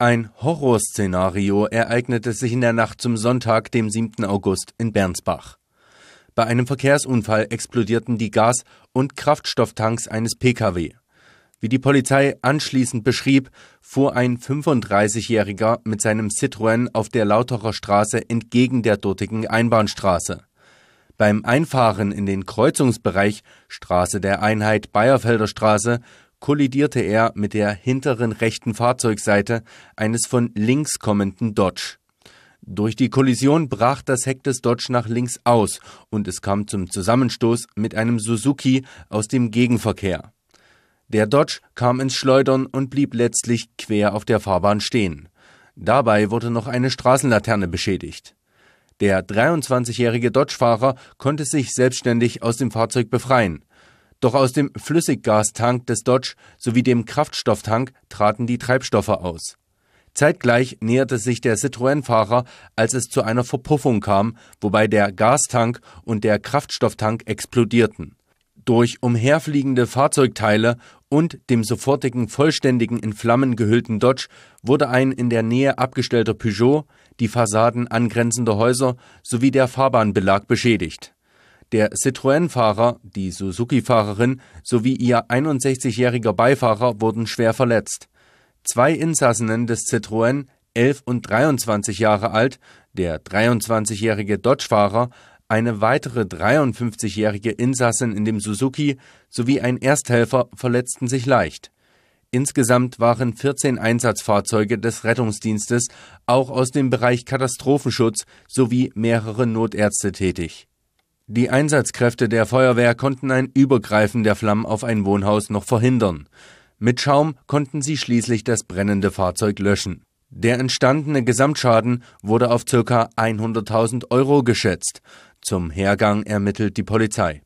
Ein Horrorszenario ereignete sich in der Nacht zum Sonntag, dem 7. August, in Bernsbach. Bei einem Verkehrsunfall explodierten die Gas- und Kraftstofftanks eines Pkw. Wie die Polizei anschließend beschrieb, fuhr ein 35-Jähriger mit seinem Citroën auf der Lauterer Straße entgegen der dortigen Einbahnstraße. Beim Einfahren in den Kreuzungsbereich Straße der Einheit Bayerfelder Straße kollidierte er mit der hinteren rechten Fahrzeugseite eines von links kommenden Dodge. Durch die Kollision brach das Heck des Dodge nach links aus und es kam zum Zusammenstoß mit einem Suzuki aus dem Gegenverkehr. Der Dodge kam ins Schleudern und blieb letztlich quer auf der Fahrbahn stehen. Dabei wurde noch eine Straßenlaterne beschädigt. Der 23-jährige Dodge-Fahrer konnte sich selbstständig aus dem Fahrzeug befreien. Doch aus dem Flüssiggastank des Dodge sowie dem Kraftstofftank traten die Treibstoffe aus. Zeitgleich näherte sich der Citroën-Fahrer, als es zu einer Verpuffung kam, wobei der Gastank und der Kraftstofftank explodierten. Durch umherfliegende Fahrzeugteile und dem sofortigen vollständigen in Flammen gehüllten Dodge wurde ein in der Nähe abgestellter Peugeot, die Fassaden angrenzender Häuser sowie der Fahrbahnbelag beschädigt der Citroën-Fahrer, die Suzuki-Fahrerin sowie ihr 61-jähriger Beifahrer wurden schwer verletzt. Zwei Insassinnen des Citroën, 11 und 23 Jahre alt, der 23-jährige Dodge-Fahrer, eine weitere 53-jährige Insassin in dem Suzuki sowie ein Ersthelfer verletzten sich leicht. Insgesamt waren 14 Einsatzfahrzeuge des Rettungsdienstes auch aus dem Bereich Katastrophenschutz sowie mehrere Notärzte tätig die Einsatzkräfte der Feuerwehr konnten ein Übergreifen der Flammen auf ein Wohnhaus noch verhindern. Mit Schaum konnten sie schließlich das brennende Fahrzeug löschen. Der entstandene Gesamtschaden wurde auf ca. 100.000 Euro geschätzt. Zum Hergang ermittelt die Polizei.